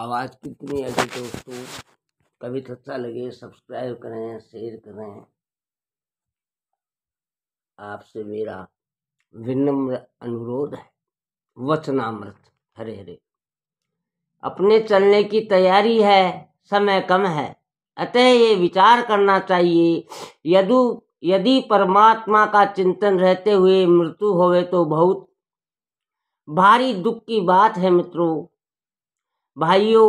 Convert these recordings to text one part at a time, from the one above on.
आवाज़ कितनी आई दोस्तों कभी तो अच्छा लगे सब्सक्राइब करें शेयर करें आपसे मेरा विनम्र अनुरोध है वचनामृत हरे हरे अपने चलने की तैयारी है समय कम है अतः ये विचार करना चाहिए यदि यदि परमात्मा का चिंतन रहते हुए मृत्यु होवे तो बहुत भारी दुख की बात है मित्रों भाइयों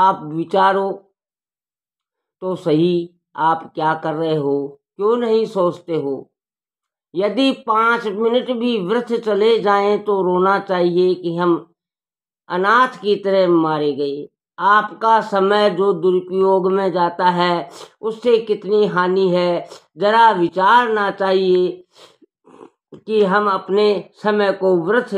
आप विचारो तो सही आप क्या कर रहे हो क्यों नहीं सोचते हो यदि पाँच मिनट भी वृथ चले जाएं तो रोना चाहिए कि हम अनाथ की तरह मारे गए आपका समय जो दुरुपयोग में जाता है उससे कितनी हानि है जरा विचारना चाहिए कि हम अपने समय को वृथ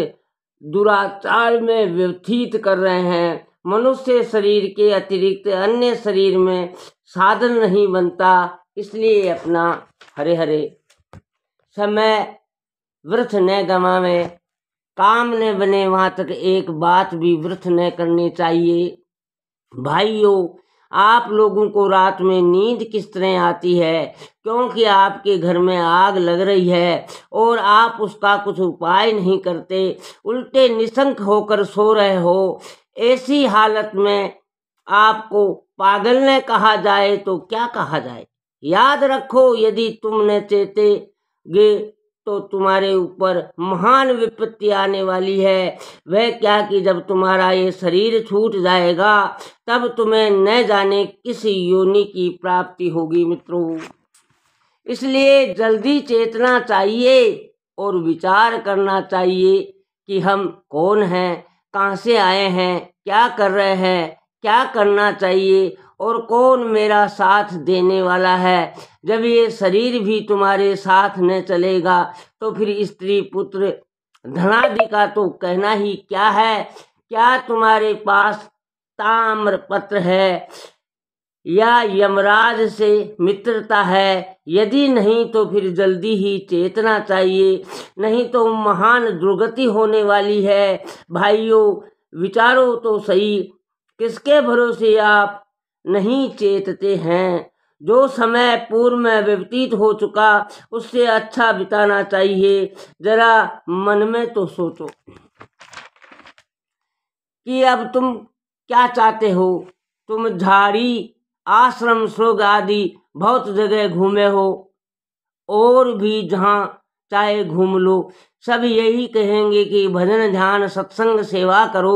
दुराचार में व्यतीत कर रहे हैं मनुष्य शरीर के अतिरिक्त अन्य शरीर में साधन नहीं बनता इसलिए अपना हरे हरे समय वृथ न गवावे काम न बने वहां तक एक बात भी वृथ न करनी चाहिए भाइयों आप लोगों को रात में नींद किस तरह आती है क्योंकि आपके घर में आग लग रही है और आप उसका कुछ उपाय नहीं करते उल्टे निशंक होकर सो रहे हो ऐसी हालत में आपको पागल ने कहा जाए तो क्या कहा जाए याद रखो यदि तुमने चेते गे तो तुम्हारे ऊपर महान विपत्ति आने वाली है वह क्या कि जब तुम्हारा ये शरीर छूट जाएगा तब तुम्हें न जाने किस योनि की प्राप्ति होगी मित्रों इसलिए जल्दी चेतना चाहिए और विचार करना चाहिए कि हम कौन हैं कहाँ से आए हैं क्या कर रहे हैं क्या करना चाहिए और कौन मेरा साथ देने वाला है जब ये शरीर भी तुम्हारे साथ न चलेगा तो फिर स्त्री पुत्र धनादि का तो कहना ही क्या है क्या तुम्हारे पास ताम्र पत्र है या यमराज से मित्रता है यदि नहीं तो फिर जल्दी ही चेतना चाहिए नहीं तो महान दुर्गति होने वाली है भाइयों विचारो तो सही किसके भरोसे आप नहीं चेतते हैं जो समय पूर्व में व्यतीत हो चुका उससे अच्छा बिताना चाहिए जरा मन में तो सोचो कि अब तुम क्या चाहते हो तुम झाड़ी आश्रम स्वर्ग आदि बहुत जगह घूमे हो और भी जहाँ चाहे घूम लो सब यही कहेंगे कि भजन ध्यान सत्संग सेवा करो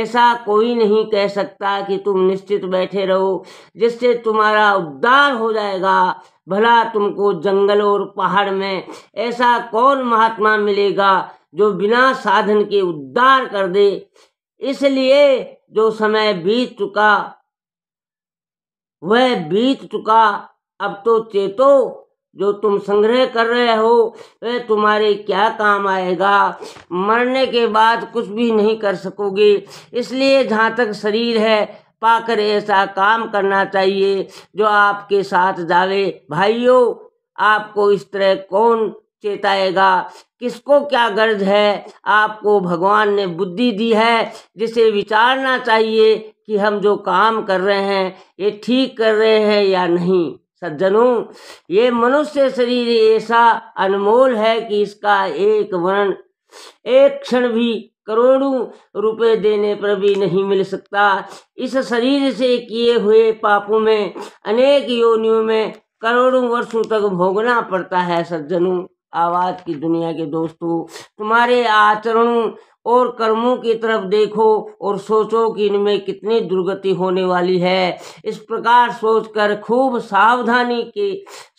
ऐसा कोई नहीं कह सकता कि तुम निश्चित बैठे रहो जिससे तुम्हारा उद्धार हो जाएगा भला तुमको जंगल और पहाड़ में ऐसा कौन महात्मा मिलेगा जो बिना साधन के उद्धार कर दे इसलिए जो समय बीत चुका वह बीत चुका अब तो चेतो जो तुम संग्रह कर रहे हो वह तुम्हारे क्या काम आएगा मरने के बाद कुछ भी नहीं कर सकोगे इसलिए जहाँ तक शरीर है पाकर ऐसा काम करना चाहिए जो आपके साथ जावे भाइयों आपको इस तरह कौन चेताएगा किसको क्या गर्ज है आपको भगवान ने बुद्धि दी है जिसे विचारना चाहिए कि हम जो काम कर रहे हैं ये ठीक कर रहे हैं या नहीं सज्जनों ये मनुष्य शरीर ऐसा अनमोल है कि इसका एक वर्ण एक क्षण भी करोड़ों रुपए देने पर भी नहीं मिल सकता इस शरीर से किए हुए पापों में अनेक योनियों में करोड़ों वर्षों तक भोगना पड़ता है सज्जनों आवाज की दुनिया के दोस्तों तुम्हारे आचरणों और कर्मों की तरफ देखो और सोचो कि इनमें कितनी दुर्गति होने वाली है इस प्रकार सोचकर खूब सावधानी के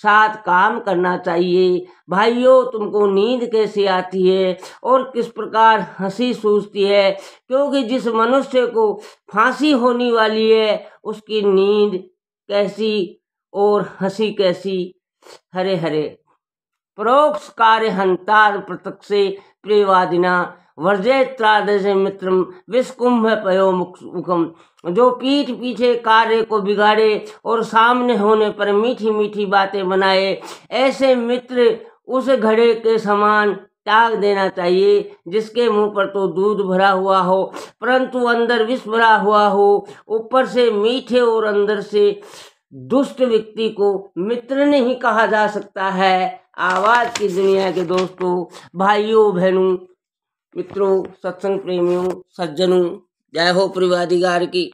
साथ काम करना चाहिए भाइयों तुमको नींद कैसे आती है और किस प्रकार हंसी सूझती है क्योंकि जिस मनुष्य को फांसी होने वाली है उसकी नींद कैसी और हंसी कैसी हरे हरे परोक्ष कार्य हंतार प्रत्यक्ष प्रेवादिना वर्जेत्रादेश मित्र विस्कुंभ पयो मुखम जो पीठ पीछे कार्य को बिगाड़े और सामने होने पर मीठी मीठी बातें बनाए ऐसे मित्र उस घड़े के समान त्याग देना चाहिए जिसके मुंह पर तो दूध भरा हुआ हो परंतु अंदर विष भरा हुआ हो ऊपर से मीठे और अंदर से दुष्ट व्यक्ति को मित्र नहीं कहा जा सकता है आवाज की दुनिया के दोस्तों भाइयों बहनों मित्रों सत्संग प्रेमियों सज्जनों जय हो परिवादिगार की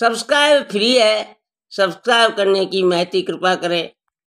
सब्सक्राइब फ्री है सब्सक्राइब करने की महती कृपा करें